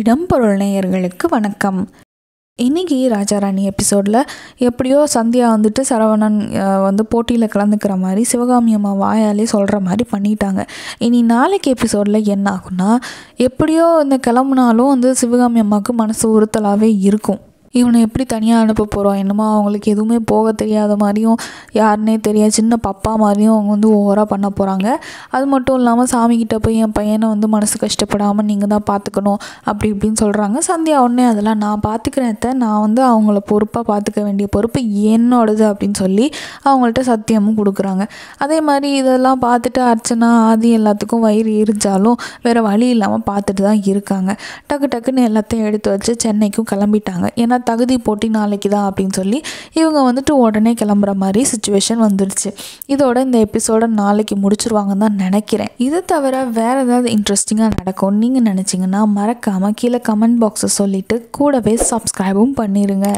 இடம்பொருள் நேயர்களுக்கு வணக்கம் இன்னைக்கு ராஜாராணி எபிசோடில் எப்படியோ சந்தியா வந்துட்டு சரவணன் வந்து போட்டியில் கலந்துக்கிற மாதிரி சிவகாமி அம்மா வாயாலே சொல்கிற மாதிரி பண்ணிட்டாங்க இனி நாளைக்கு எபிசோடில் என்ன ஆகுன்னா எப்படியோ இந்த கிளம்புனாலும் வந்து சிவகாமி அம்மாவுக்கு மனசு உறுத்தலாகவே இருக்கும் இவனை எப்படி தனியாக அனுப்ப போகிறோம் என்னமோ அவங்களுக்கு எதுவுமே போக தெரியாத மாதிரியும் யாருன்னே தெரியாது சின்ன பப்பா மாதிரியும் அவங்க வந்து ஓவராக பண்ண போகிறாங்க அது மட்டும் இல்லாமல் சாமிக்கிட்ட போய் என் பையனை வந்து மனசு கஷ்டப்படாமல் நீங்கள் தான் பார்த்துக்கணும் அப்படி இப்படின்னு சொல்கிறாங்க சந்தியா உடனே அதெல்லாம் நான் பார்த்துக்கிறேன் நான் வந்து அவங்கள பொறுப்பாக பார்த்துக்க வேண்டிய பொறுப்பு என்னோடது அப்படின்னு சொல்லி அவங்கள்ட்ட சத்தியமும் கொடுக்குறாங்க அதே மாதிரி இதெல்லாம் பார்த்துட்டு அர்ச்சனா ஆதி எல்லாத்துக்கும் வயிறு எரிஞ்சாலும் வேறு வழி இல்லாமல் பார்த்துட்டு தான் இருக்காங்க டக்கு டக்குன்னு எல்லாத்தையும் எடுத்து வச்சு சென்னைக்கும் கிளம்பிட்டாங்க ஏன்னா தகுதி போட்டி நாளைக்கு தான் அப்படின்னு சொல்லி இவங்க வந்துட்டு உடனே கிளம்புற மாதிரி சுச்சுவேஷன் வந்துடுச்சு இதோட இந்த எபிசோட நாளைக்கு முடிச்சிருவாங்கன்னு தான் நினைக்கிறேன் இதை தவிர வேறு ஏதாவது இன்ட்ரெஸ்டிங்காக நடக்கும் நீங்கள் நினச்சிங்கன்னா மறக்காமல் கீழே கமெண்ட் பாக்ஸை சொல்லிவிட்டு கூடவே சப்ஸ்கிரைபும் பண்ணிடுங்க